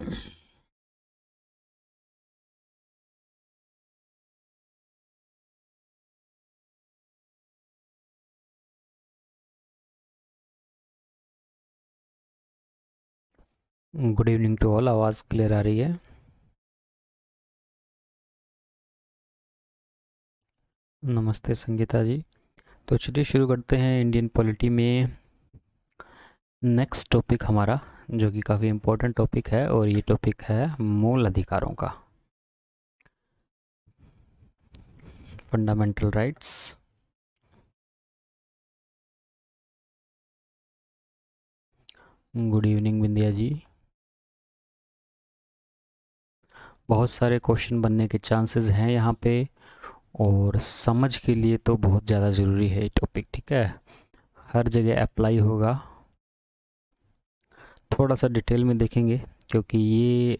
good evening to all आवाज़ clear आ रही है नमस्ते संगीता जी तो चलिए शुरू करते हैं इंडियन पॉलिटी में नेक्स्ट टॉपिक हमारा जो कि काफ़ी इम्पोर्टेंट टॉपिक है और ये टॉपिक है मूल अधिकारों का fundamental rights good evening Bindiya ji बहुत सारे क्वेश्चन बनने के चांसेस हैं यहाँ पे और समझ के लिए तो बहुत ज़्यादा ज़रूरी है ये टॉपिक ठीक है हर जगह अप्लाई होगा थोड़ा सा डिटेल में देखेंगे क्योंकि ये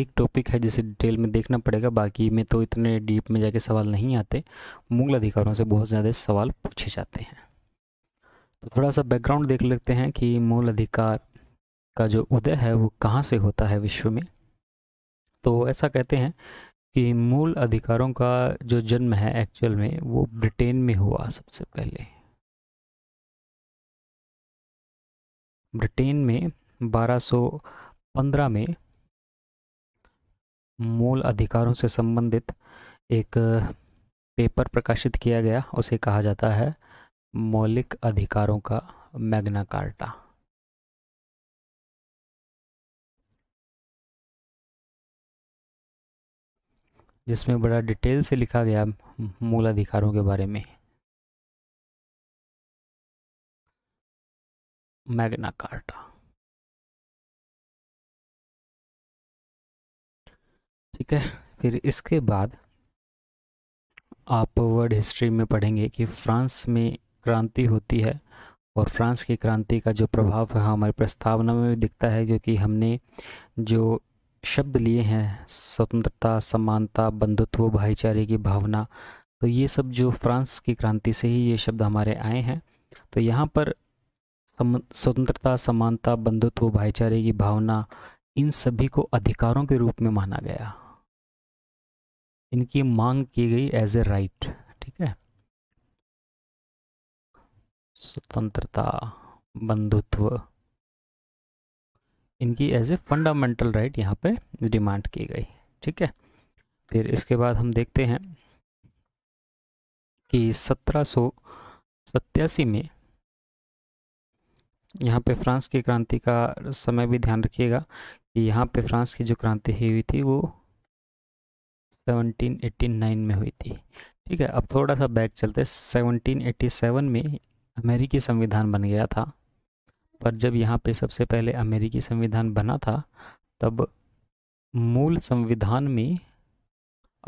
एक टॉपिक है जिसे डिटेल में देखना पड़ेगा बाकी में तो इतने डीप में जाके सवाल नहीं आते मूल अधिकारों से बहुत ज़्यादा सवाल पूछे जाते हैं तो थोड़ा सा बैकग्राउंड देख लेते हैं कि मूल अधिकार का जो उदय है वो कहाँ से होता है विश्व में तो ऐसा कहते हैं कि मूल अधिकारों का जो जन्म है एक्चुअल में वो ब्रिटेन में हुआ सबसे पहले ब्रिटेन में 1215 में मूल अधिकारों से संबंधित एक पेपर प्रकाशित किया गया उसे कहा जाता है मौलिक अधिकारों का मैग्ना कार्टा जिसमें बड़ा डिटेल से लिखा गया मूल अधिकारों के बारे में मैग्ना कार्टा ठीक है फिर इसके बाद आप वर्ल्ड हिस्ट्री में पढ़ेंगे कि फ्रांस में क्रांति होती है और फ्रांस की क्रांति का जो प्रभाव है हमारे प्रस्तावना में भी दिखता है क्योंकि हमने जो शब्द लिए हैं स्वतंत्रता समानता बंधुत्व भाईचारे की भावना तो ये सब जो फ्रांस की क्रांति से ही ये शब्द हमारे आए हैं तो यहाँ पर स्वतंत्रता समानता बंधुत्व भाईचारे की भावना इन सभी को अधिकारों के रूप में माना गया इनकी मांग की गई एज ए राइट ठीक है स्वतंत्रता बंधुत्व इनकी एज ए फंडामेंटल राइट यहाँ पे डिमांड की गई ठीक है फिर इसके बाद हम देखते हैं कि सत्रह में यहाँ पे फ्रांस की क्रांति का समय भी ध्यान रखिएगा कि यहाँ पे फ्रांस की जो क्रांति हुई थी वो सेवनटीन एट्टी नाइन में हुई थी ठीक है अब थोड़ा सा बैक चलते सेवनटीन एट्टी सेवन में अमेरिकी संविधान बन गया था पर जब यहाँ पे सबसे पहले अमेरिकी संविधान बना था तब मूल संविधान में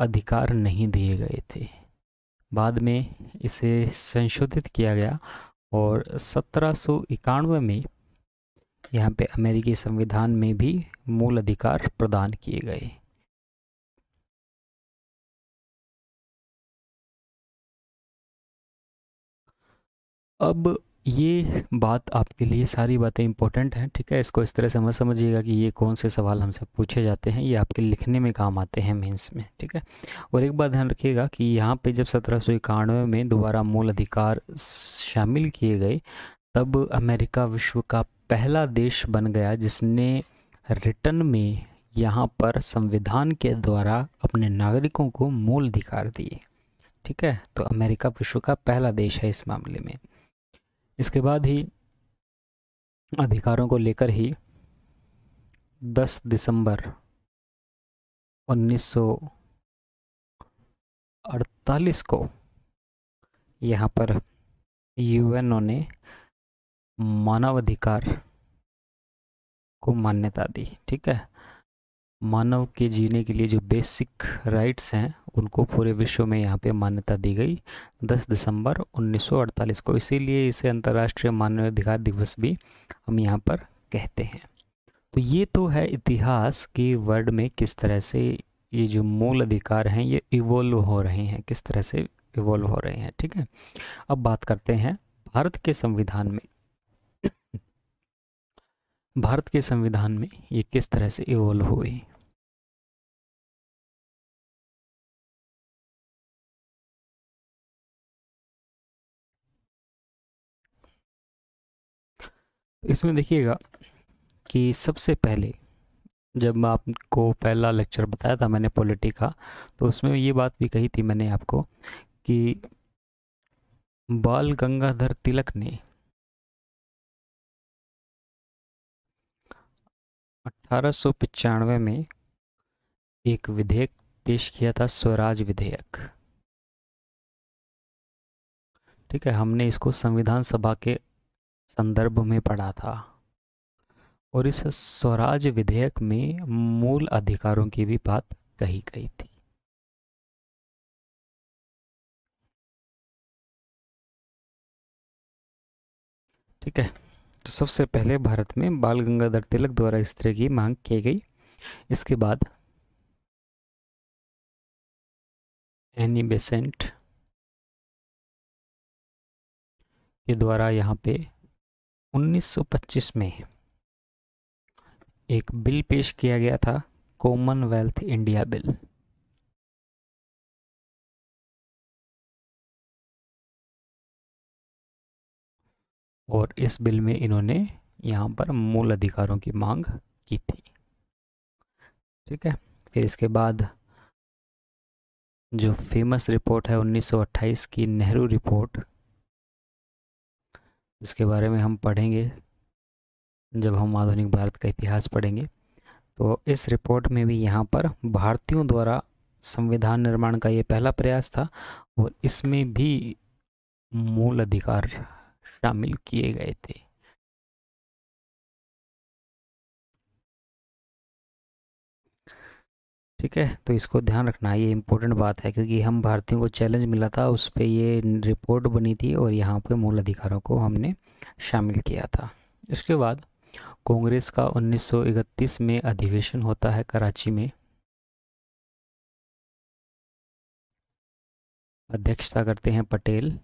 अधिकार नहीं दिए गए थे बाद में इसे संशोधित किया गया और सत्रह में यहाँ पे अमेरिकी संविधान में भी मूल अधिकार प्रदान किए गए अब ये बात आपके लिए सारी बातें इंपॉर्टेंट हैं ठीक है इसको इस तरह समझ समझिएगा कि ये कौन से सवाल हमसे पूछे जाते हैं ये आपके लिखने में काम आते हैं मेंस में ठीक है और एक बात ध्यान रखिएगा कि यहाँ पे जब सत्रह सौ इक्यानवे में दोबारा मूल अधिकार शामिल किए गए तब अमेरिका विश्व का पहला देश बन गया जिसने रिटर्न में यहाँ पर संविधान के द्वारा अपने नागरिकों को मूल अधिकार दिए ठीक है तो अमेरिका विश्व का पहला देश है इस मामले में इसके बाद ही अधिकारों को लेकर ही 10 दिसंबर 1948 को यहाँ पर यूएनओ ने मानवाधिकार को मान्यता दी ठीक है मानव के जीने के लिए जो बेसिक राइट्स हैं उनको पूरे विश्व में यहाँ पे मान्यता दी गई 10 दिसंबर 1948 को इसीलिए इसे अंतर्राष्ट्रीय मानवाधिकार दिवस भी हम यहाँ पर कहते हैं तो ये तो है इतिहास कि वर्ल्ड में किस तरह से ये जो मूल अधिकार हैं ये इवोल्व हो रहे हैं किस तरह से इवोल्व हो रहे हैं ठीक है अब बात करते हैं भारत के संविधान में भारत के संविधान में ये किस तरह से इवोल्व हुई इसमें देखिएगा कि सबसे पहले जब मैं आपको पहला लेक्चर बताया था मैंने पॉलिटी का तो उसमें ये बात भी कही थी मैंने आपको कि बाल गंगाधर तिलक ने 1895 में एक विधेयक पेश किया था स्वराज विधेयक ठीक है हमने इसको संविधान सभा के संदर्भ में पढ़ा था और इस स्वराज विधेयक में मूल अधिकारों की भी बात कही गई थी ठीक है तो सबसे पहले भारत में बाल गंगाधर तिलक द्वारा स्त्री की मांग की गई इसके बाद एनी बेसेंट के द्वारा यहाँ पे 1925 में एक बिल पेश किया गया था कॉमनवेल्थ इंडिया बिल और इस बिल में इन्होंने यहाँ पर मूल अधिकारों की मांग की थी ठीक है फिर इसके बाद जो फेमस रिपोर्ट है 1928 की नेहरू रिपोर्ट जिसके बारे में हम पढ़ेंगे जब हम आधुनिक भारत का इतिहास पढ़ेंगे तो इस रिपोर्ट में भी यहाँ पर भारतीयों द्वारा संविधान निर्माण का ये पहला प्रयास था और इसमें भी मूल अधिकार शामिल किए गए थे ठीक है तो इसको ध्यान रखना ये इम्पोर्टेंट बात है क्योंकि हम भारतीयों को चैलेंज मिला था उस पर ये रिपोर्ट बनी थी और यहाँ पे मूल अधिकारों को हमने शामिल किया था इसके बाद कांग्रेस का 1931 में अधिवेशन होता है कराची में अध्यक्षता करते हैं पटेल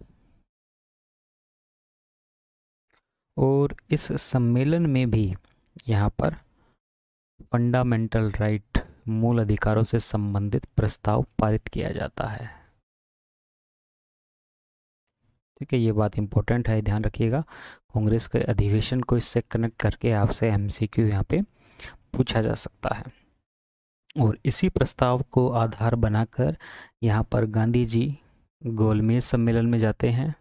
और इस सम्मेलन में भी यहाँ पर फंडामेंटल राइट right मूल अधिकारों से संबंधित प्रस्ताव पारित किया जाता है ठीक है ये बात इंपॉर्टेंट है ध्यान रखिएगा कांग्रेस के अधिवेशन को इससे कनेक्ट करके आपसे एम सी क्यू यहाँ पे पूछा जा सकता है और इसी प्रस्ताव को आधार बनाकर यहाँ पर गांधी जी गोलमेज सम्मेलन में जाते हैं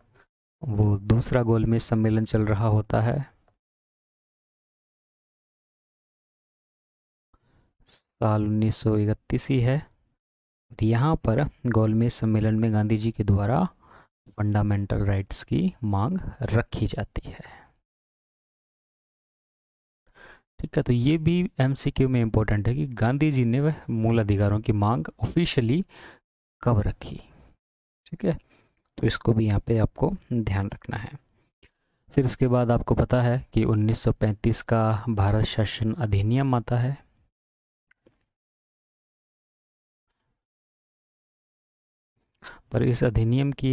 वो दूसरा गोलमेज सम्मेलन चल रहा होता है साल उन्नीस सौ इकतीस ही है यहाँ पर गोलमेज सम्मेलन में गांधी जी के द्वारा फंडामेंटल राइट्स की मांग रखी जाती है ठीक है तो ये भी एमसीक्यू में इम्पोर्टेंट है कि गांधी जी ने वह मूल अधिकारों की मांग ऑफिशियली कब रखी ठीक है तो इसको भी यहाँ पे आपको ध्यान रखना है फिर इसके बाद आपको पता है कि 1935 का भारत शासन अधिनियम आता है पर इस अधिनियम के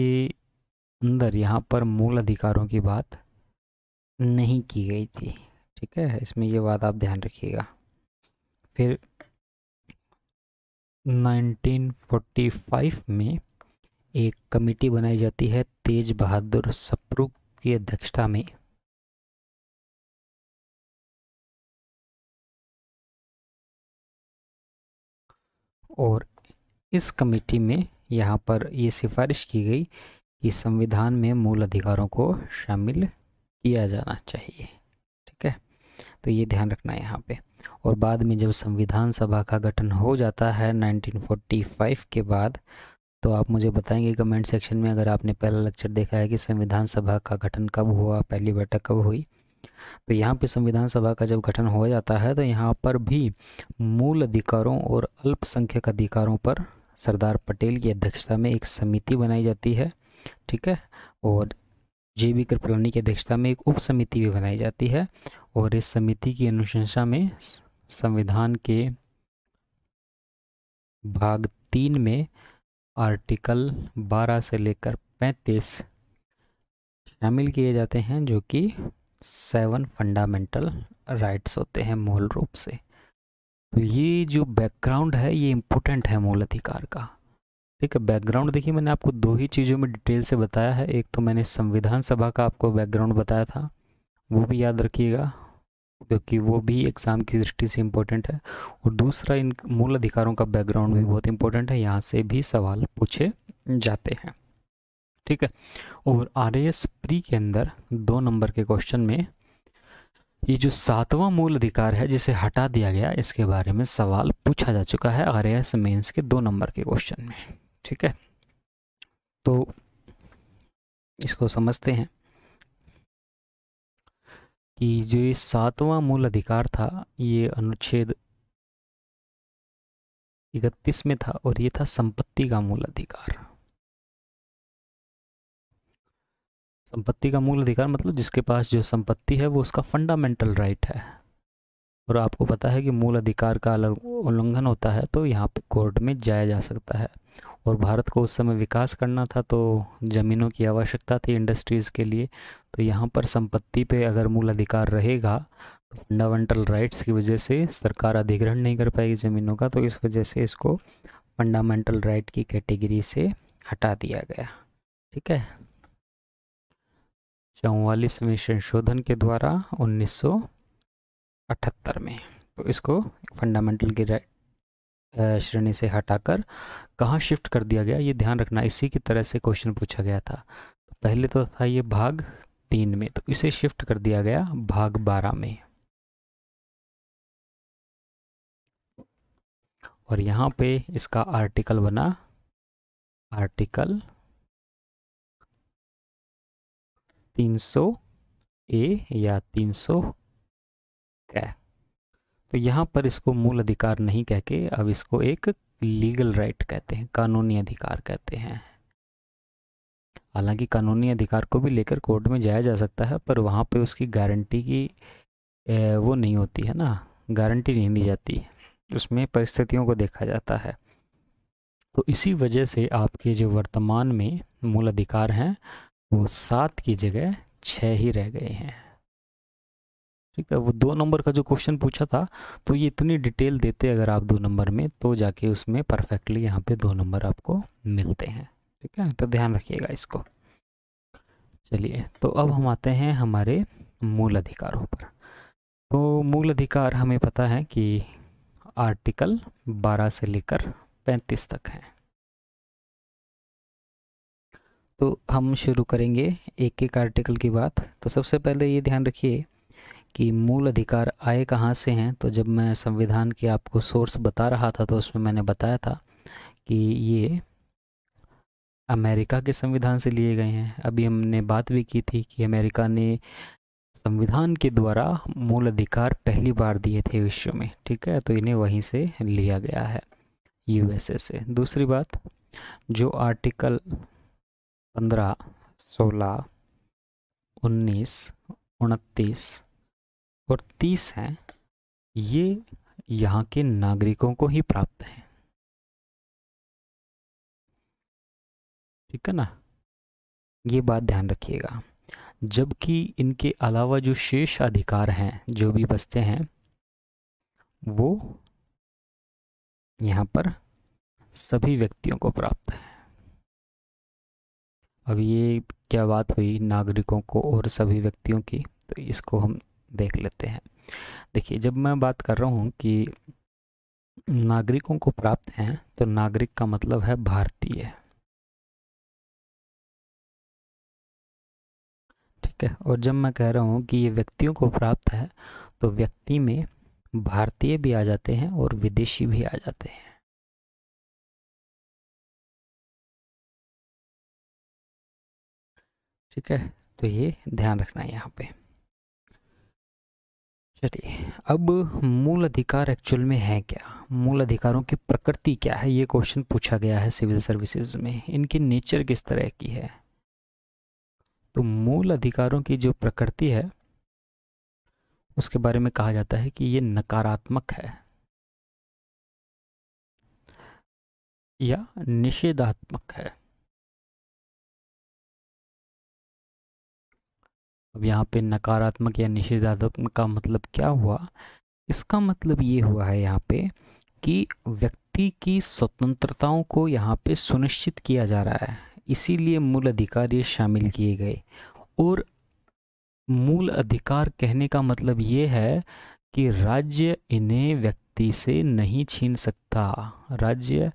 अंदर यहाँ पर मूल अधिकारों की बात नहीं की गई थी ठीक है इसमें ये बात आप ध्यान रखिएगा फिर 1945 में एक कमेटी बनाई जाती है तेज बहादुर सप्रू की अध्यक्षता में और इस कमेटी में यहाँ पर ये सिफारिश की गई कि संविधान में मूल अधिकारों को शामिल किया जाना चाहिए ठीक है तो ये ध्यान रखना है यहाँ पे और बाद में जब संविधान सभा का गठन हो जाता है 1945 के बाद तो आप मुझे बताएंगे कमेंट सेक्शन में अगर आपने पहला लेक्चर देखा है कि संविधान सभा का गठन कब हुआ पहली बैठक कब हुई तो यहाँ पे संविधान सभा का जब गठन हो जाता है तो यहाँ पर भी मूल अधिकारों और अल्पसंख्यक अधिकारों पर सरदार पटेल की अध्यक्षता में एक समिति बनाई जाती है ठीक है और जे बी कृपलानी की अध्यक्षता में एक उप समिति भी बनाई जाती है और इस समिति की अनुशंसा में संविधान के भाग तीन में आर्टिकल 12 से लेकर 35 शामिल किए जाते हैं जो कि सेवन फंडामेंटल राइट्स होते हैं मूल रूप से तो ये जो बैकग्राउंड है ये इम्पोर्टेंट है मूल अधिकार का ठीक है बैकग्राउंड देखिए मैंने आपको दो ही चीज़ों में डिटेल से बताया है एक तो मैंने संविधान सभा का आपको बैकग्राउंड बताया था वो भी याद रखिएगा क्योंकि वो भी एग्ज़ाम की दृष्टि से इम्पोर्टेंट है और दूसरा इन मूल अधिकारों का बैकग्राउंड भी बहुत इम्पोर्टेंट है यहाँ से भी सवाल पूछे जाते हैं ठीक है और आर प्री के अंदर दो नंबर के क्वेश्चन में ये जो सातवां मूल अधिकार है जिसे हटा दिया गया इसके बारे में सवाल पूछा जा चुका है आर एस मेन्स के दो नंबर के क्वेश्चन में ठीक है तो इसको समझते हैं कि जो ये सातवां मूल अधिकार था ये अनुच्छेद इकतीस में था और ये था संपत्ति का मूल अधिकार संपत्ति का मूल अधिकार मतलब जिसके पास जो संपत्ति है वो उसका फंडामेंटल राइट है और आपको पता है कि मूल अधिकार का उल्लंघन होता है तो यहाँ पे कोर्ट में जाया जा सकता है और भारत को उस समय विकास करना था तो ज़मीनों की आवश्यकता थी इंडस्ट्रीज़ के लिए तो यहाँ पर संपत्ति पे अगर मूल अधिकार रहेगा तो फंडामेंटल राइट्स की वजह से सरकार अधिग्रहण नहीं कर पाएगी ज़मीनों का तो इस वजह से इसको फंडामेंटल राइट की कैटेगरी से हटा दिया गया ठीक है चौवालीसवें संशोधन के द्वारा 1978 में तो इसको फंडामेंटल की श्रेणी से हटाकर कहाँ शिफ्ट कर दिया गया ये ध्यान रखना इसी की तरह से क्वेश्चन पूछा गया था तो पहले तो था ये भाग तीन में तो इसे शिफ्ट कर दिया गया भाग बारह में और यहाँ पे इसका आर्टिकल बना आर्टिकल 300 ए या 300 कै तो यहाँ पर इसको मूल अधिकार नहीं कह के अब इसको एक लीगल राइट कहते हैं कानूनी अधिकार कहते हैं हालांकि कानूनी अधिकार को भी लेकर कोर्ट में जाया जा सकता है पर वहाँ पे उसकी गारंटी की ए, वो नहीं होती है ना गारंटी नहीं दी जाती उसमें परिस्थितियों को देखा जाता है तो इसी वजह से आपके जो वर्तमान में मूल अधिकार हैं वो सात की जगह छः ही रह गए हैं ठीक है वो दो नंबर का जो क्वेश्चन पूछा था तो ये इतनी डिटेल देते अगर आप दो नंबर में तो जाके उसमें परफेक्टली यहाँ पे दो नंबर आपको मिलते हैं ठीक है तो ध्यान रखिएगा इसको चलिए तो अब हम आते हैं हमारे मूल अधिकारों पर तो मूल अधिकार हमें पता है कि आर्टिकल 12 से लेकर 35 तक हैं तो हम शुरू करेंगे एक एक आर्टिकल की बात तो सबसे पहले ये ध्यान रखिए कि मूल अधिकार आए कहाँ से हैं तो जब मैं संविधान के आपको सोर्स बता रहा था तो उसमें मैंने बताया था कि ये अमेरिका के संविधान से लिए गए हैं अभी हमने बात भी की थी कि अमेरिका ने संविधान के द्वारा मूल अधिकार पहली बार दिए थे विश्व में ठीक है तो इन्हें वहीं से लिया गया है यूएसए से दूसरी बात जो आर्टिकल पंद्रह सोलह उन्नीस उनतीस और तीस हैं ये यहाँ के नागरिकों को ही प्राप्त हैं ठीक है ना ये बात ध्यान रखिएगा जबकि इनके अलावा जो शेष अधिकार हैं जो भी बचते हैं वो यहाँ पर सभी व्यक्तियों को प्राप्त है अब ये क्या बात हुई नागरिकों को और सभी व्यक्तियों की तो इसको हम देख लेते हैं देखिए जब मैं बात कर रहा हूँ कि नागरिकों को प्राप्त हैं तो नागरिक का मतलब है भारतीय ठीक है और जब मैं कह रहा हूँ कि ये व्यक्तियों को प्राप्त है तो व्यक्ति में भारतीय भी आ जाते हैं और विदेशी भी आ जाते हैं ठीक है तो ये ध्यान रखना है यहाँ पे चलिए अब मूल अधिकार एक्चुअल में है क्या मूल अधिकारों की प्रकृति क्या है ये क्वेश्चन पूछा गया है सिविल सर्विसेज में इनकी नेचर किस तरह की है तो मूल अधिकारों की जो प्रकृति है उसके बारे में कहा जाता है कि ये नकारात्मक है या निषेधात्मक है अब यहाँ पे नकारात्मक या निषेधात्मक का मतलब क्या हुआ इसका मतलब ये हुआ है यहाँ पे कि व्यक्ति की स्वतंत्रताओं को यहाँ पे सुनिश्चित किया जा रहा है इसीलिए मूल अधिकार ये शामिल किए गए और मूल अधिकार कहने का मतलब ये है कि राज्य इन्हें व्यक्ति से नहीं छीन सकता राज्य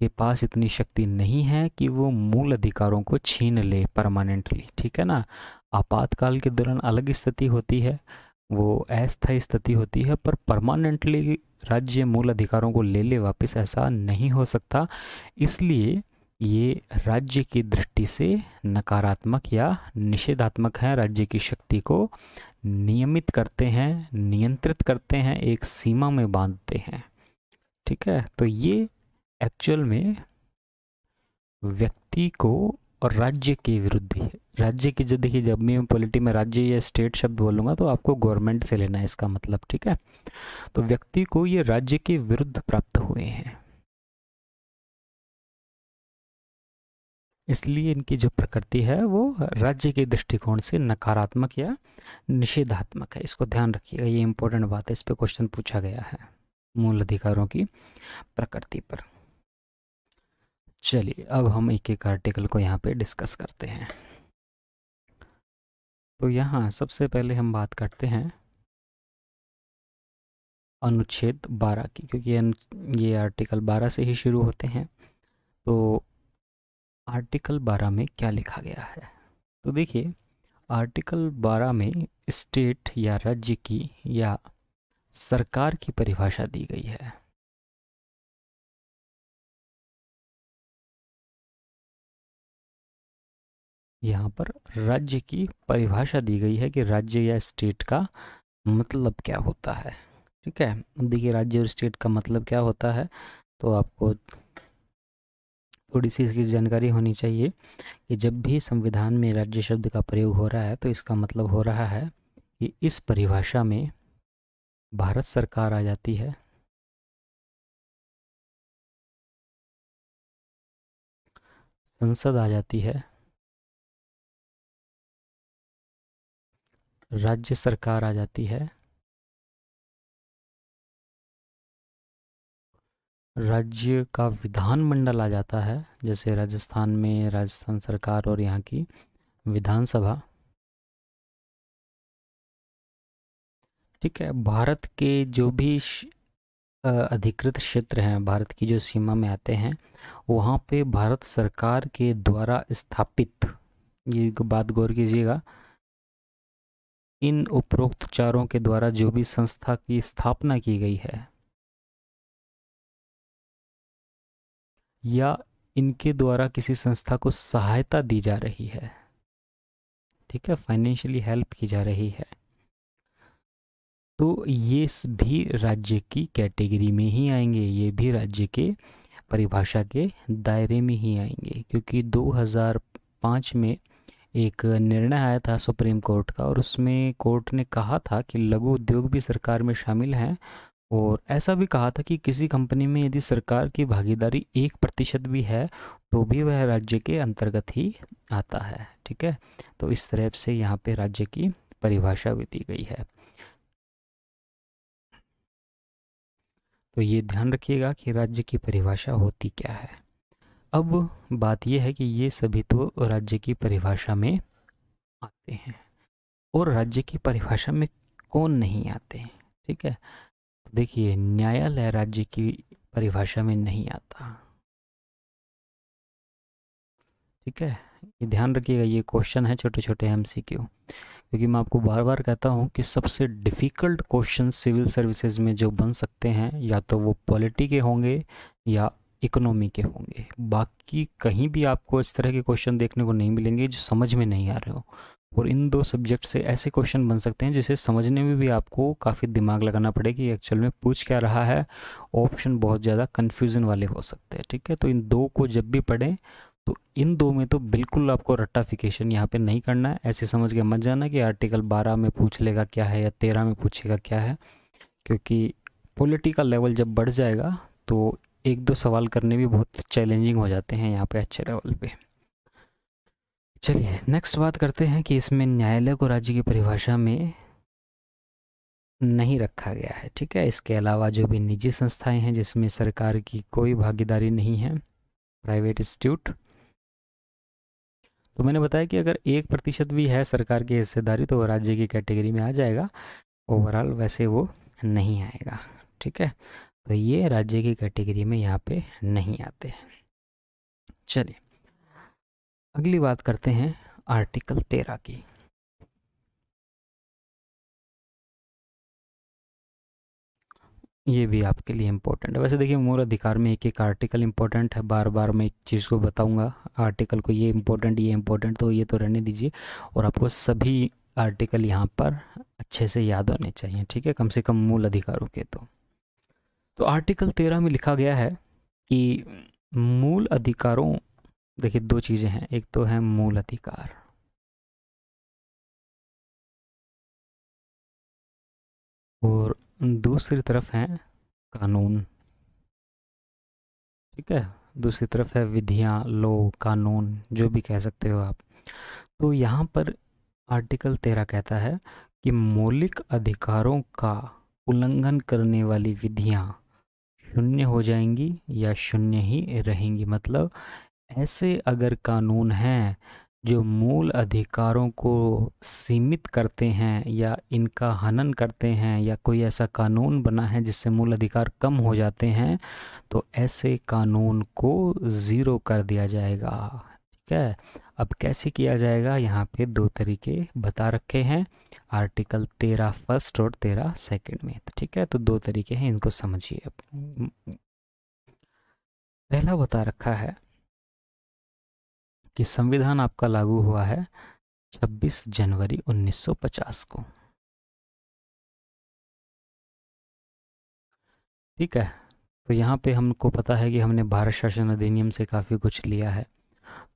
के पास इतनी शक्ति नहीं है कि वो मूल अधिकारों को छीन ले परमानेंटली ठीक है ना आपातकाल के दौरान अलग स्थिति होती है वो अस्थायी स्थिति होती है पर परमानेंटली राज्य मूल अधिकारों को ले ले वापस ऐसा नहीं हो सकता इसलिए ये राज्य की दृष्टि से नकारात्मक या निषेधात्मक है राज्य की शक्ति को नियमित करते हैं नियंत्रित करते हैं एक सीमा में बांधते हैं ठीक है तो ये एक्चुअल में व्यक्ति को और राज्य के विरुद्ध राज्य की जो देखिए जब भी मैं पॉलिटी में राज्य या स्टेट शब्द बोलूँगा तो आपको गवर्नमेंट से लेना है इसका मतलब ठीक है तो व्यक्ति को ये राज्य के विरुद्ध प्राप्त हुए हैं इसलिए इनकी जो प्रकृति है वो राज्य के दृष्टिकोण से नकारात्मक या निषेधात्मक है इसको ध्यान रखिएगा ये इंपॉर्टेंट बात है इस पर क्वेश्चन पूछा गया है मूल अधिकारों की प्रकृति पर चलिए अब हम एक एक आर्टिकल को यहाँ पे डिस्कस करते हैं तो यहाँ सबसे पहले हम बात करते हैं अनुच्छेद 12 की क्योंकि ये आर्टिकल 12 से ही शुरू होते हैं तो आर्टिकल 12 में क्या लिखा गया है तो देखिए आर्टिकल 12 में स्टेट या राज्य की या सरकार की परिभाषा दी गई है यहाँ पर राज्य की परिभाषा दी गई है कि राज्य या स्टेट का मतलब क्या होता है ठीक है देखिए राज्य और स्टेट का मतलब क्या होता है तो आपको थोड़ी सी इसकी जानकारी होनी चाहिए कि जब भी संविधान में राज्य शब्द का प्रयोग हो रहा है तो इसका मतलब हो रहा है कि इस परिभाषा में भारत सरकार आ जाती है संसद आ जाती है राज्य सरकार आ जाती है राज्य का विधानमंडल आ जाता है जैसे राजस्थान में राजस्थान सरकार और यहाँ की विधानसभा ठीक है भारत के जो भी अधिकृत क्षेत्र हैं भारत की जो सीमा में आते हैं वहाँ पे भारत सरकार के द्वारा स्थापित ये बात गौर कीजिएगा इन उपरोक्त चारों के द्वारा जो भी संस्था की स्थापना की गई है या इनके द्वारा किसी संस्था को सहायता दी जा रही है ठीक है फाइनेंशियली हेल्प की जा रही है तो ये भी राज्य की कैटेगरी में ही आएंगे ये भी राज्य के परिभाषा के दायरे में ही आएंगे क्योंकि 2005 में एक निर्णय आया था सुप्रीम कोर्ट का और उसमें कोर्ट ने कहा था कि लघु उद्योग भी सरकार में शामिल हैं और ऐसा भी कहा था कि किसी कंपनी में यदि सरकार की भागीदारी एक प्रतिशत भी है तो भी वह राज्य के अंतर्गत ही आता है ठीक है तो इस तरह से यहाँ पे राज्य की परिभाषा भी दी गई है तो ये ध्यान रखिएगा कि राज्य की परिभाषा होती क्या है अब बात यह है कि ये सभी तो राज्य की परिभाषा में आते हैं और राज्य की परिभाषा में कौन नहीं आते ठीक है तो देखिए न्यायालय राज्य की परिभाषा में नहीं आता ठीक है ये ध्यान रखिएगा ये क्वेश्चन है छोटे छोटे एम क्योंकि मैं आपको बार बार कहता हूँ कि सबसे डिफ़िकल्ट क्वेश्चन सिविल सर्विसेज में जो बन सकते हैं या तो वो पॉलिटी के होंगे या इकोनॉमी के होंगे बाकी कहीं भी आपको इस तरह के क्वेश्चन देखने को नहीं मिलेंगे जो समझ में नहीं आ रहे हो और इन दो सब्जेक्ट से ऐसे क्वेश्चन बन सकते हैं जिसे समझने में भी आपको काफ़ी दिमाग लगाना पड़ेगा कि एक्चुअल में पूछ क्या रहा है ऑप्शन बहुत ज़्यादा कन्फ्यूज़न वाले हो सकते हैं ठीक है तो इन दो को जब भी पढ़ें तो इन दो में तो बिल्कुल आपको रट्टाफिकेशन यहाँ पे नहीं करना है ऐसे समझ के मत जाना कि आर्टिकल 12 में पूछ लेगा क्या है या 13 में पूछेगा क्या है क्योंकि पॉलिटी का लेवल जब बढ़ जाएगा तो एक दो सवाल करने भी बहुत चैलेंजिंग हो जाते हैं यहाँ पे अच्छे लेवल पे चलिए नेक्स्ट बात करते हैं कि इसमें न्यायालय को राज्य की परिभाषा में नहीं रखा गया है ठीक है इसके अलावा जो भी निजी संस्थाएं हैं जिसमें सरकार की कोई भागीदारी नहीं है प्राइवेट इंस्टीट्यूट तो मैंने बताया कि अगर एक प्रतिशत भी है सरकार की हिस्सेदारी तो वो राज्य की कैटेगरी में आ जाएगा ओवरऑल वैसे वो नहीं आएगा ठीक है तो ये राज्य की कैटेगरी में यहाँ पे नहीं आते हैं चलिए अगली बात करते हैं आर्टिकल तेरह की ये भी आपके लिए इम्पोर्टेंट है वैसे देखिए मोर अधिकार में एक एक आर्टिकल इम्पोर्टेंट है बार बार मैं एक चीज़ को बताऊंगा आर्टिकल को ये इम्पोर्टेंट ये इम्पोर्टेंट तो ये तो रहने दीजिए और आपको सभी आर्टिकल यहाँ पर अच्छे से याद होने चाहिए ठीक है कम से कम मूल अधिकारों के तो तो आर्टिकल तेरह में लिखा गया है कि मूल अधिकारों देखिए दो चीज़ें हैं एक तो है मूल अधिकार और दूसरी तरफ है कानून ठीक है दूसरी तरफ है विधियाँ लो कानून जो भी कह सकते हो आप तो यहाँ पर आर्टिकल तेरह कहता है कि मौलिक अधिकारों का उल्लंघन करने वाली विधियाँ शून्य हो जाएंगी या शून्य ही रहेंगी मतलब ऐसे अगर कानून हैं जो मूल अधिकारों को सीमित करते हैं या इनका हनन करते हैं या कोई ऐसा कानून बना है जिससे मूल अधिकार कम हो जाते हैं तो ऐसे कानून को ज़ीरो कर दिया जाएगा ठीक है अब कैसे किया जाएगा यहाँ पे दो तरीके बता रखे हैं आर्टिकल तेरह फर्स्ट और तेरह सेकंड में तो ठीक है तो दो तरीके हैं इनको समझिए पहला बता रखा है कि संविधान आपका लागू हुआ है 26 जनवरी 1950 को ठीक है तो यहाँ पे हमको पता है कि हमने भारत शासन अधिनियम से काफ़ी कुछ लिया है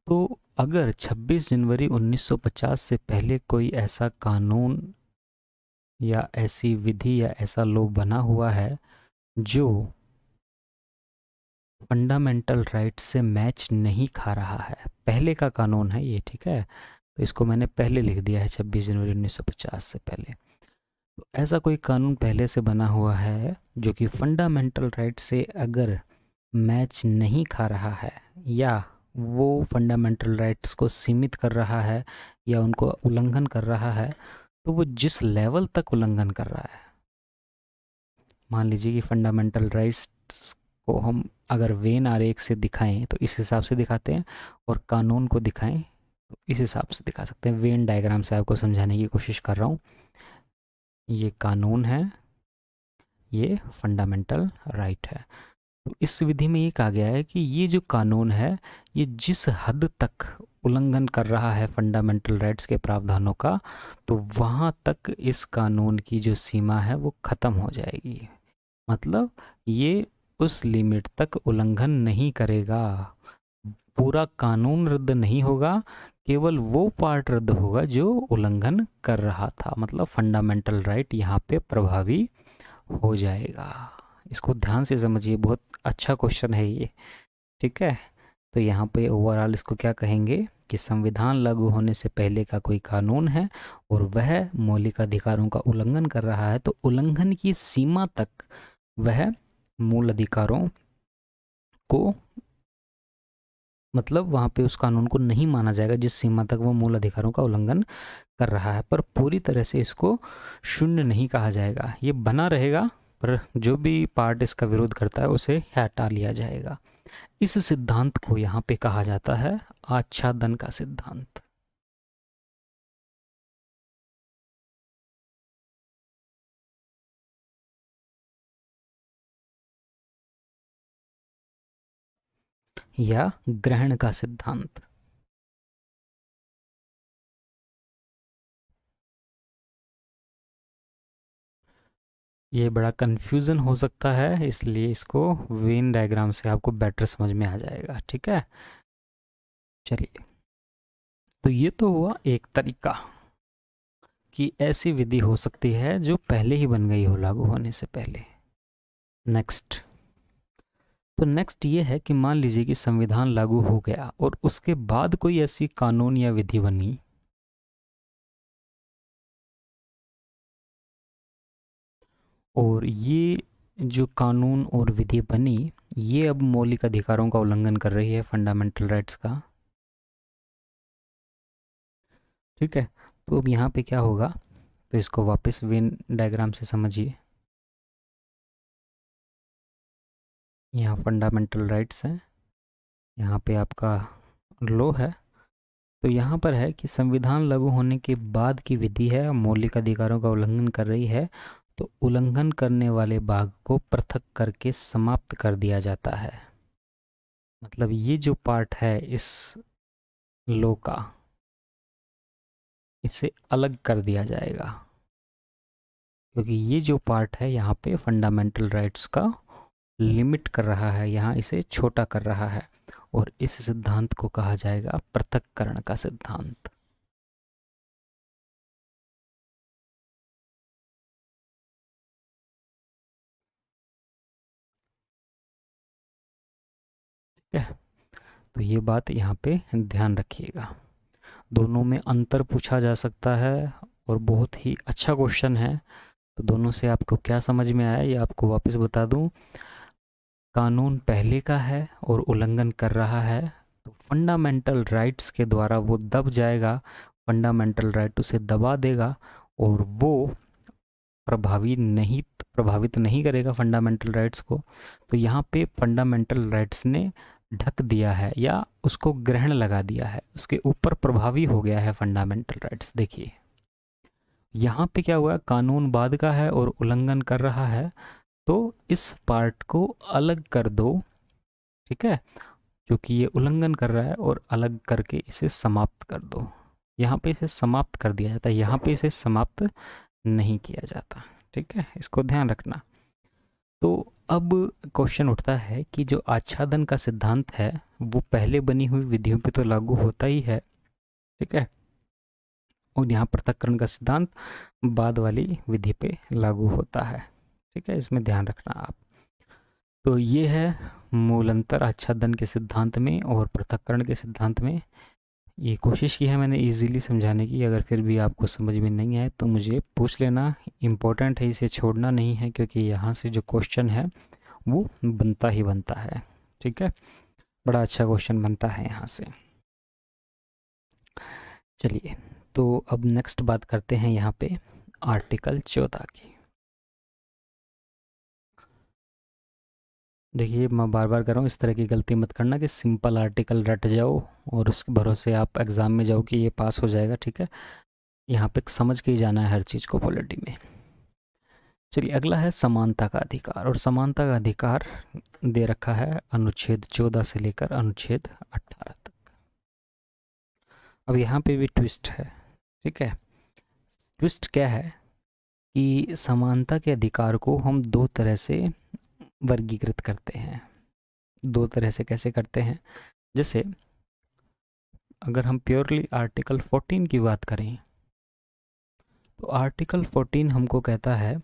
तो अगर 26 जनवरी 1950 से पहले कोई ऐसा कानून या ऐसी विधि या ऐसा लॉ बना हुआ है जो फंडामेंटल राइट से मैच नहीं खा रहा है पहले का कानून है ये ठीक है तो इसको मैंने पहले लिख दिया है 26 जनवरी 1950 से पहले तो ऐसा कोई कानून पहले से बना हुआ है जो कि फंडामेंटल राइट से अगर मैच नहीं खा रहा है या वो फंडामेंटल राइट्स को सीमित कर रहा है या उनको उल्लंघन कर रहा है तो वो जिस लेवल तक उल्लंघन कर रहा है मान लीजिए कि फंडामेंटल राइट्स को हम अगर वेन आरेख से दिखाएं तो इस हिसाब से दिखाते हैं और कानून को दिखाएं तो इस हिसाब से दिखा सकते हैं वेन डायग्राम से आपको समझाने की कोशिश कर रहा हूँ ये कानून है ये फंडामेंटल राइट है तो इस विधि में ये कहा गया है कि ये जो कानून है ये जिस हद तक उल्लंघन कर रहा है फंडामेंटल राइट्स के प्रावधानों का तो वहाँ तक इस कानून की जो सीमा है वो ख़त्म हो जाएगी मतलब ये उस लिमिट तक उल्लंघन नहीं करेगा पूरा कानून रद्द नहीं होगा केवल वो पार्ट रद्द होगा जो उल्लंघन कर रहा था मतलब फंडामेंटल राइट यहाँ पे प्रभावी हो जाएगा इसको ध्यान से समझिए बहुत अच्छा क्वेश्चन है ये ठीक है तो यहाँ पे ओवरऑल इसको क्या कहेंगे कि संविधान लागू होने से पहले का कोई कानून है और वह मौलिक अधिकारों का उल्लंघन कर रहा है तो उल्लंघन की सीमा तक वह मूल अधिकारों को मतलब वहाँ पे उस कानून को नहीं माना जाएगा जिस सीमा तक वह मूल अधिकारों का उल्लंघन कर रहा है पर पूरी तरह से इसको शून्य नहीं कहा जाएगा ये बना रहेगा पर जो भी पार्ट इसका विरोध करता है उसे हटा लिया जाएगा इस सिद्धांत को यहाँ पे कहा जाता है आच्छादन का सिद्धांत या ग्रहण का सिद्धांत ये बड़ा कन्फ्यूज़न हो सकता है इसलिए इसको वेन डायग्राम से आपको बेटर समझ में आ जाएगा ठीक है चलिए तो ये तो हुआ एक तरीका कि ऐसी विधि हो सकती है जो पहले ही बन गई हो लागू होने से पहले नेक्स्ट तो नेक्स्ट ये है कि मान लीजिए कि संविधान लागू हो गया और उसके बाद कोई ऐसी कानून या विधि बनी और ये जो कानून और विधि बनी ये अब मौलिक अधिकारों का उल्लंघन कर रही है फंडामेंटल राइट्स का ठीक है तो अब यहाँ पे क्या होगा तो इसको वापस वेन डायग्राम से समझिए यहाँ फंडामेंटल राइट्स हैं यहाँ पे आपका लो है तो यहाँ पर है कि संविधान लागू होने के बाद की विधि है मौलिक अधिकारों का उल्लंघन कर रही है तो उल्लंघन करने वाले भाग को पृथक करके समाप्त कर दिया जाता है मतलब ये जो पार्ट है इस लो का इसे अलग कर दिया जाएगा क्योंकि ये जो पार्ट है यहाँ पे फंडामेंटल राइट्स का लिमिट कर रहा है यहाँ इसे छोटा कर रहा है और इस सिद्धांत को कहा जाएगा पृथककरण का सिद्धांत ठीक है तो ये बात यहाँ पे ध्यान रखिएगा दोनों में अंतर पूछा जा सकता है और बहुत ही अच्छा क्वेश्चन है तो दोनों से आपको क्या समझ में आया ये आपको वापस बता दूं कानून पहले का है और उल्लंघन कर रहा है तो फंडामेंटल राइट्स के द्वारा वो दब जाएगा फंडामेंटल राइट उसे दबा देगा और वो प्रभावी नहीं प्रभावित नहीं करेगा फंडामेंटल राइट्स को तो यहाँ पे फंडामेंटल राइट्स ने ढक दिया है या उसको ग्रहण लगा दिया है उसके ऊपर प्रभावी हो गया है फंडामेंटल राइट्स देखिए यहाँ पे क्या हुआ कानून बाद का है और उल्लंघन कर रहा है तो इस पार्ट को अलग कर दो ठीक है क्योंकि ये उल्लंघन कर रहा है और अलग करके इसे समाप्त कर दो यहाँ पे इसे समाप्त कर दिया जाता है यहाँ पे इसे समाप्त नहीं किया जाता ठीक है इसको ध्यान रखना तो अब क्वेश्चन उठता है कि जो आच्छादन का सिद्धांत है वो पहले बनी हुई विधियों पे तो लागू होता ही है ठीक है और यहाँ पृथककरण का सिद्धांत बाद वाली विधि पे लागू होता है ठीक है इसमें ध्यान रखना आप तो ये है मूलंतर आच्छादन के सिद्धांत में और पृथककरण के सिद्धांत में ये कोशिश की है मैंने इजीली समझाने की अगर फिर भी आपको समझ में नहीं आए तो मुझे पूछ लेना इम्पोर्टेंट है इसे छोड़ना नहीं है क्योंकि यहाँ से जो क्वेश्चन है वो बनता ही बनता है ठीक है बड़ा अच्छा क्वेश्चन बनता है यहाँ से चलिए तो अब नेक्स्ट बात करते हैं यहाँ पे आर्टिकल चौदह की देखिए मैं बार बार कर रहा हूँ इस तरह की गलती मत करना कि सिंपल आर्टिकल रट जाओ और उसके भरोसे आप एग्ज़ाम में जाओ कि ये पास हो जाएगा ठीक है यहाँ पे समझ के ही जाना है हर चीज़ को पॉलिटी में चलिए अगला है समानता का अधिकार और समानता का अधिकार दे रखा है अनुच्छेद चौदह से लेकर अनुच्छेद अट्ठारह तक अब यहाँ पर भी ट्विस्ट है ठीक है ट्विस्ट क्या है कि समानता के अधिकार को हम दो तरह से वर्गीकृत करते हैं दो तरह से कैसे करते हैं जैसे अगर हम प्योरली आर्टिकल 14 की बात करें तो आर्टिकल 14 हमको कहता है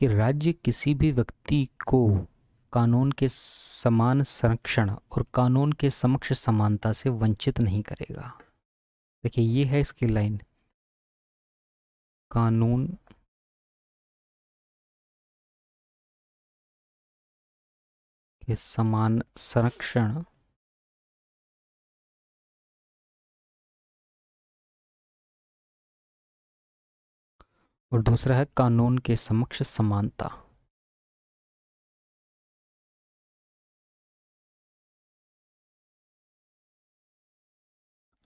कि राज्य किसी भी व्यक्ति को कानून के समान संरक्षण और कानून के समक्ष समानता से वंचित नहीं करेगा देखिए ये है इसकी लाइन कानून के समान संरक्षण और दूसरा है कानून के समक्ष समानता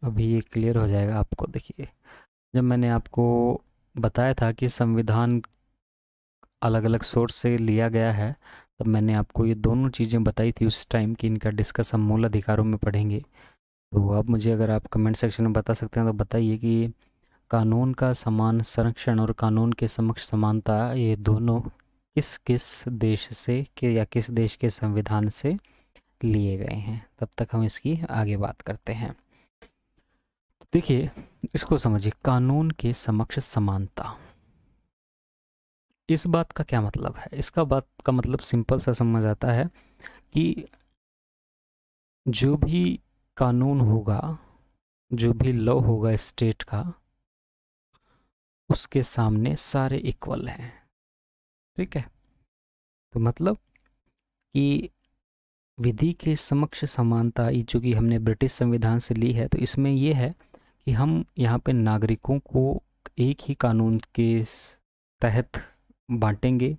अभी ये क्लियर हो जाएगा आपको देखिए जब मैंने आपको बताया था कि संविधान अलग अलग सोर्स से लिया गया है तब मैंने आपको ये दोनों चीज़ें बताई थी उस टाइम कि इनका डिस्कस हम मूल अधिकारों में पढ़ेंगे तो अब मुझे अगर आप कमेंट सेक्शन में बता सकते हैं तो बताइए कि कानून का समान संरक्षण और कानून के समक्ष समानता ये दोनों किस किस देश से कि या किस देश के संविधान से लिए गए हैं तब तक हम इसकी आगे बात करते हैं देखिए इसको समझिए कानून के समक्ष समानता इस बात का क्या मतलब है इसका बात का मतलब सिंपल सा समझ आता है कि जो भी कानून होगा जो भी लॉ होगा स्टेट का उसके सामने सारे इक्वल हैं ठीक है तो मतलब कि विधि के समक्ष समानता ये जो कि हमने ब्रिटिश संविधान से ली है तो इसमें यह है कि हम यहाँ पे नागरिकों को एक ही कानून के तहत बांटेंगे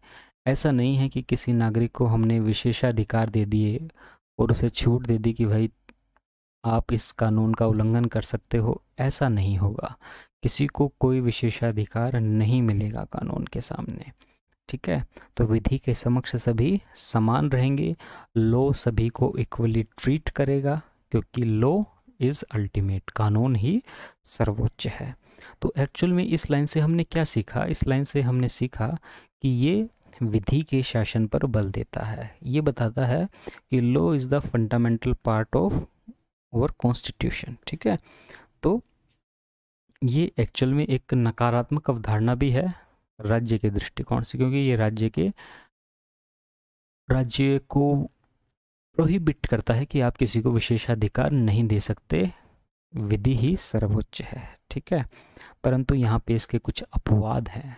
ऐसा नहीं है कि किसी नागरिक को हमने विशेषाधिकार दे दिए और उसे छूट दे दी कि भाई आप इस कानून का उल्लंघन कर सकते हो ऐसा नहीं होगा किसी को कोई विशेषाधिकार नहीं मिलेगा कानून के सामने ठीक है तो विधि के समक्ष सभी समान रहेंगे लॉ सभी को इक्वली ट्रीट करेगा क्योंकि लॉ इज़ अल्टीमेट कानून ही सर्वोच्च है तो एक्चुअल में इस लाइन से हमने क्या सीखा इस लाइन से हमने सीखा कि ये विधि के शासन पर बल देता है ये बताता है कि law is the fundamental part of our constitution ठीक है तो ये एक्चुअल में एक नकारात्मक अवधारणा भी है राज्य के दृष्टिकोण से क्योंकि ये राज्य के राज्य को प्रोहिबिट करता है कि आप किसी को विशेषाधिकार नहीं दे सकते विधि ही सर्वोच्च है ठीक है परंतु यहाँ पे इसके कुछ अपवाद हैं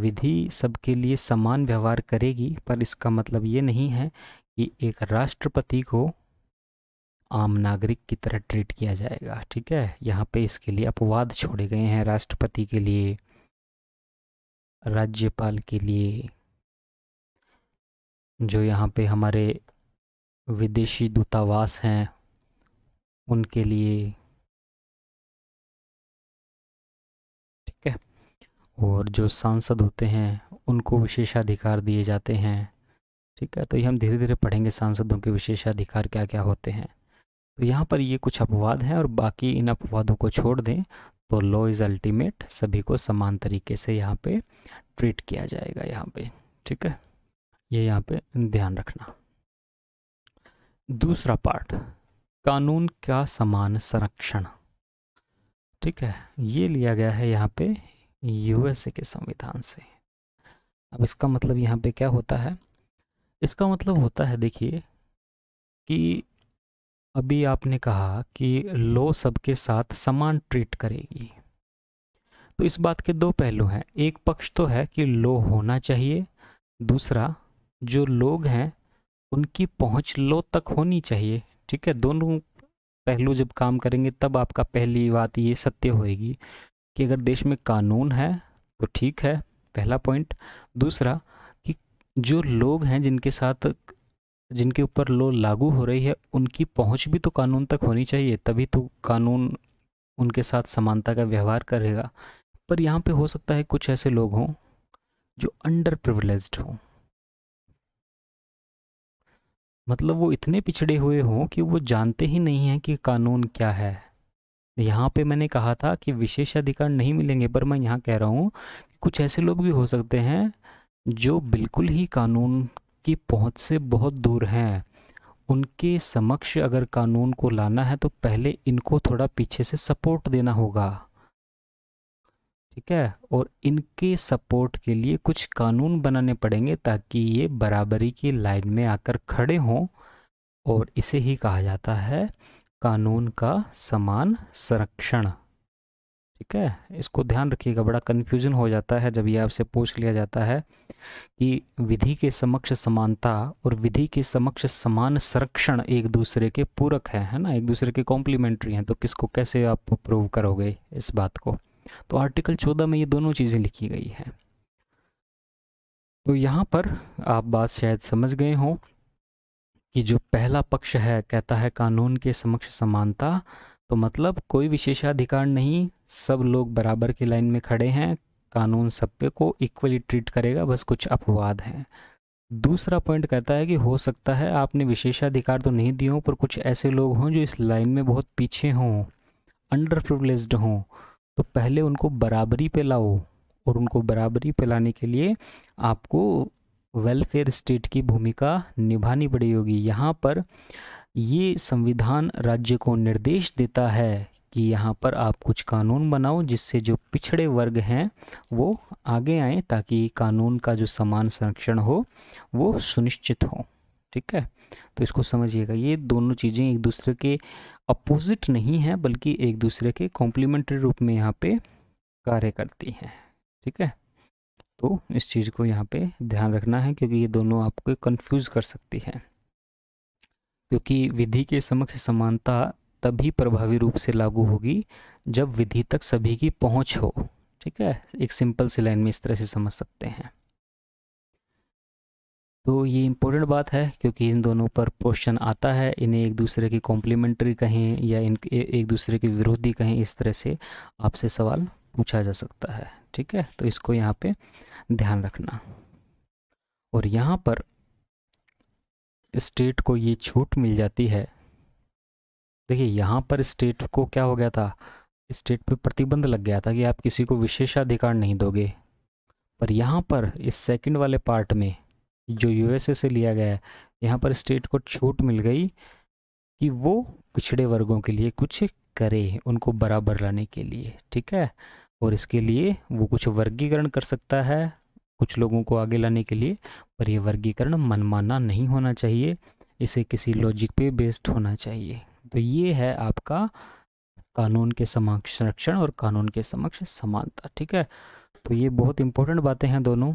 विधि सबके लिए समान व्यवहार करेगी पर इसका मतलब ये नहीं है कि एक राष्ट्रपति को आम नागरिक की तरह ट्रीट किया जाएगा ठीक है यहाँ पे इसके लिए अपवाद छोड़े गए हैं राष्ट्रपति के लिए राज्यपाल के लिए जो यहाँ पे हमारे विदेशी दूतावास हैं उनके लिए ठीक है और जो सांसद होते हैं उनको विशेषाधिकार दिए जाते हैं ठीक है तो ये हम धीरे धीरे पढ़ेंगे सांसदों के विशेषाधिकार क्या क्या होते हैं तो यहाँ पर ये कुछ अपवाद हैं और बाकी इन अपवादों को छोड़ दें तो लॉ इज़ अल्टीमेट सभी को समान तरीके से यहाँ पे ट्रीट किया जाएगा यहाँ पे ठीक है ये यहाँ पे ध्यान रखना दूसरा पार्ट कानून का समान संरक्षण ठीक है ये लिया गया है यहाँ पे यूएसए के संविधान से अब इसका मतलब यहाँ पे क्या होता है इसका मतलब होता है देखिए कि अभी आपने कहा कि लो सबके साथ समान ट्रीट करेगी तो इस बात के दो पहलू हैं एक पक्ष तो है कि लो होना चाहिए दूसरा जो लोग हैं उनकी पहुंच लो तक होनी चाहिए ठीक है दोनों पहलू जब काम करेंगे तब आपका पहली बात ये सत्य होएगी कि अगर देश में कानून है तो ठीक है पहला पॉइंट दूसरा कि जो लोग हैं जिनके साथ जिनके ऊपर लो लागू हो रही है उनकी पहुंच भी तो कानून तक होनी चाहिए तभी तो कानून उनके साथ समानता का व्यवहार करेगा पर यहाँ पे हो सकता है कुछ ऐसे लोग हों जो अंडर प्रिवलेज हों मतलब वो इतने पिछड़े हुए हों कि वो जानते ही नहीं हैं कि कानून क्या है यहाँ पे मैंने कहा था कि विशेष अधिकार नहीं मिलेंगे पर मैं यहाँ कह रहा हूँ कुछ ऐसे लोग भी हो सकते हैं जो बिल्कुल ही कानून की पहुँच से बहुत दूर हैं उनके समक्ष अगर कानून को लाना है तो पहले इनको थोड़ा पीछे से सपोर्ट देना होगा ठीक है और इनके सपोर्ट के लिए कुछ कानून बनाने पड़ेंगे ताकि ये बराबरी की लाइन में आकर खड़े हों और इसे ही कहा जाता है कानून का समान संरक्षण ठीक है इसको ध्यान रखिएगा बड़ा कन्फ्यूजन हो जाता है जब ये आपसे पूछ लिया जाता है कि विधि के समक्ष समानता और विधि के समक्ष समान संरक्षण एक दूसरे के पूरक हैं है ना एक दूसरे के कॉम्प्लीमेंट्री हैं तो किसको कैसे आप प्रूव करोगे इस बात को तो आर्टिकल चौदह में ये दोनों चीज़ें लिखी गई हैं तो यहाँ पर आप बात शायद समझ गए हों कि जो पहला पक्ष है कहता है कानून के समक्ष समानता तो मतलब कोई विशेषाधिकार नहीं सब लोग बराबर की लाइन में खड़े हैं कानून सब पे को इक्वली ट्रीट करेगा बस कुछ अपवाद हैं दूसरा पॉइंट कहता है कि हो सकता है आपने विशेषाधिकार तो नहीं दिए हों पर कुछ ऐसे लोग हों जो इस लाइन में बहुत पीछे हों अंडर प्रिवलेज हों तो पहले उनको बराबरी पे लाओ और उनको बराबरी पे लाने के लिए आपको वेलफेयर स्टेट की भूमिका निभानी पड़ी होगी यहाँ पर ये संविधान राज्य को निर्देश देता है कि यहाँ पर आप कुछ कानून बनाओ जिससे जो पिछड़े वर्ग हैं वो आगे आए ताकि कानून का जो समान संरक्षण हो वो सुनिश्चित हो ठीक है तो इसको समझिएगा ये दोनों चीज़ें एक दूसरे के अपोजिट नहीं है बल्कि एक दूसरे के कॉम्प्लीमेंट्री रूप में यहाँ पे कार्य करती हैं ठीक है तो इस चीज़ को यहाँ पे ध्यान रखना है क्योंकि ये दोनों आपको कंफ्यूज कर सकती है क्योंकि विधि के समक्ष समानता तभी प्रभावी रूप से लागू होगी जब विधि तक सभी की पहुँच हो ठीक है एक सिंपल सी लाइन में इस तरह से समझ सकते हैं तो ये इम्पोर्टेंट बात है क्योंकि इन दोनों पर क्वेश्चन आता है इन्हें एक दूसरे की कॉम्प्लीमेंट्री कहें या इन एक दूसरे के विरोधी कहें इस तरह से आपसे सवाल पूछा जा सकता है ठीक है तो इसको यहाँ पे ध्यान रखना और यहाँ पर स्टेट को ये छूट मिल जाती है देखिए यहाँ पर स्टेट को क्या हो गया था स्टेट पे प्रतिबंध लग गया था कि आप किसी को विशेषाधिकार नहीं दोगे पर यहाँ पर इस सेकंड वाले पार्ट में जो यूएसए से लिया गया है यहाँ पर स्टेट को छूट मिल गई कि वो पिछड़े वर्गों के लिए कुछ करे उनको बराबर लाने के लिए ठीक है और इसके लिए वो कुछ वर्गीकरण कर सकता है कुछ लोगों को आगे लाने के लिए पर यह वर्गीकरण मनमाना नहीं होना चाहिए इसे किसी लॉजिक पे बेस्ड होना चाहिए तो ये है आपका कानून के समक्ष संरक्षण और कानून के समक्ष समानता ठीक है तो ये बहुत इंपॉर्टेंट बातें हैं दोनों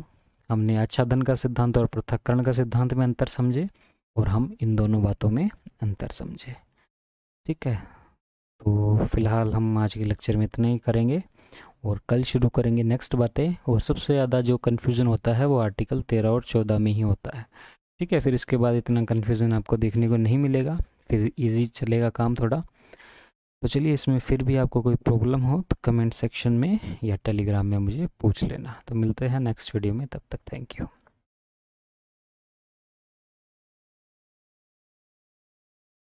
हमने आच्छादन का सिद्धांत और पृथककरण का सिद्धांत में अंतर समझे और हम इन दोनों बातों में अंतर समझे ठीक है तो फिलहाल हम आज के लेक्चर में इतना ही करेंगे और कल शुरू करेंगे नेक्स्ट बातें और सबसे ज़्यादा जो कन्फ्यूज़न होता है वो आर्टिकल तेरह और चौदह में ही होता है ठीक है फिर इसके बाद इतना कन्फ्यूज़न आपको देखने को नहीं मिलेगा फिर इजी चलेगा काम थोड़ा तो चलिए इसमें फिर भी आपको कोई प्रॉब्लम हो तो कमेंट सेक्शन में या टेलीग्राम में मुझे पूछ लेना तो मिलते हैं नेक्स्ट वीडियो में तब तक थैंक यू